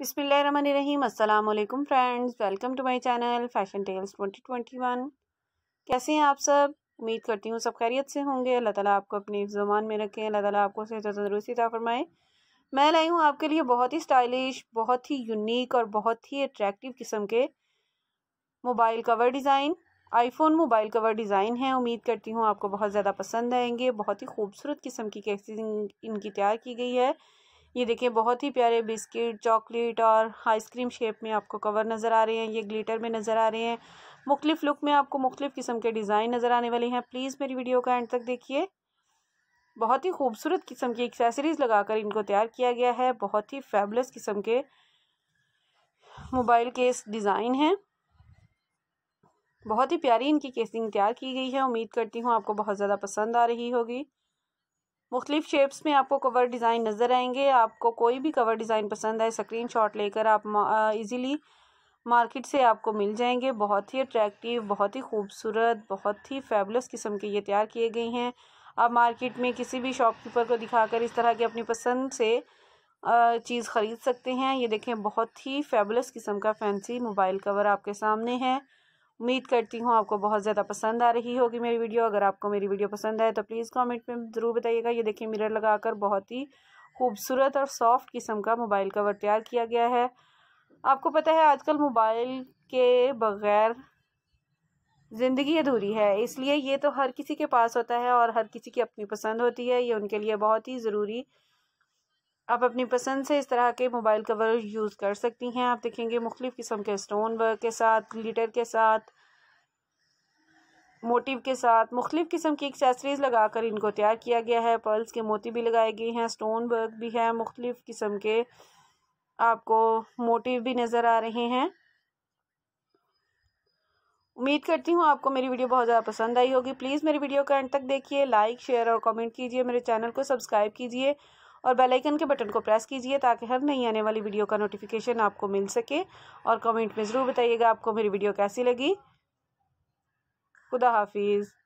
बिसमीम अल्लाम friends welcome to my channel fashion tales 2021 कैसे हैं आप सब उम्मीद करती हूँ सब खैरियत से होंगे अल्लाह ताला आपको अपने ज़ुबान में रखें अल्लाह ताला आपको सेहत तंदरुस्ती ता फरमाए मैं लाई हूँ आपके लिए बहुत ही स्टाइलिश बहुत ही यूनिक और बहुत ही अट्रैक्टिव किस्म के mobile cover design iPhone mobile cover design है उम्मीद करती हूँ आपको बहुत ज़्यादा पसंद आएंगे बहुत ही खूबसूरत किस्म की कैसी इनकी तैयार की गई है ये देखिए बहुत ही प्यारे बिस्किट चॉकलेट और आइसक्रीम शेप में आपको कवर नज़र आ रहे हैं ये ग्लिटर में नज़र आ रहे हैं मुख्तफ लुक में आपको मुख्तफ किस्म के डिज़ाइन नज़र आने वाले हैं प्लीज़ मेरी वीडियो का एंड तक देखिए बहुत ही खूबसूरत किस्म की एक्सेसरीज़ लगाकर इनको तैयार किया गया है बहुत ही फेबलस किस्म के मोबाइल केस डिज़ाइन हैं बहुत ही प्यारी इनकी केसिंग तैयार की गई है उम्मीद करती हूँ आपको बहुत ज़्यादा पसंद आ रही होगी मुख्तलिफ शेप्स में आपको कवर डिज़ाइन नज़र आएंगे आपको कोई भी कवर डिज़ाइन पसंद आए स्क्रीन शॉट लेकर आप ईज़िली मार्केट से आपको मिल जाएंगे बहुत ही अट्रैक्टिव बहुत ही खूबसूरत बहुत ही फेबलस किस्म के ये तैयार किए गए हैं आप मार्केट में किसी भी शॉपकीपर को दिखाकर इस तरह के अपनी पसंद से चीज़ ख़रीद सकते हैं ये देखें बहुत ही फैबुलस किस्म का फैंसी मोबाइल कवर आपके सामने है उम्मीद करती हूँ आपको बहुत ज़्यादा पसंद आ रही होगी मेरी वीडियो अगर आपको मेरी वीडियो पसंद आए तो प्लीज़ कमेंट में ज़रूर बताइएगा ये देखिए मिरर लगाकर बहुत ही खूबसूरत और सॉफ्ट किस्म का मोबाइल कवर तैयार किया गया है आपको पता है आजकल मोबाइल के बगैर ज़िंदगी अधूरी है इसलिए ये तो हर किसी के पास होता है और हर किसी की अपनी पसंद होती है ये उनके लिए बहुत ही ज़रूरी आप अपनी पसंद से इस तरह के मोबाइल कवर यूज़ कर सकती हैं आप देखेंगे मुख्तु किस्म के स्टोन वर्क के साथ ग्लिटर के साथ मोटिव के साथ मुख्तलिफ़ किस्म की एक्सेसरीज़ लगाकर इनको तैयार किया गया है पर्ल्स के मोती भी लगाए गए हैं स्टोन वर्क भी है मुख्तफ़ किस्म के आपको मोटिव भी नज़र आ रहे हैं उम्मीद करती हूँ आपको मेरी वीडियो बहुत ज़्यादा पसंद आई होगी प्लीज़ मेरी वीडियो को एंड तक देखिए लाइक शेयर और कमेंट कीजिए मेरे चैनल को सब्सक्राइब कीजिए और बेल आइकन के बटन को प्रेस कीजिए ताकि हर नई आने वाली वीडियो का नोटिफिकेशन आपको मिल सके और कमेंट में ज़रूर बताइएगा आपको मेरी वीडियो कैसी लगी खुदा हाफिज़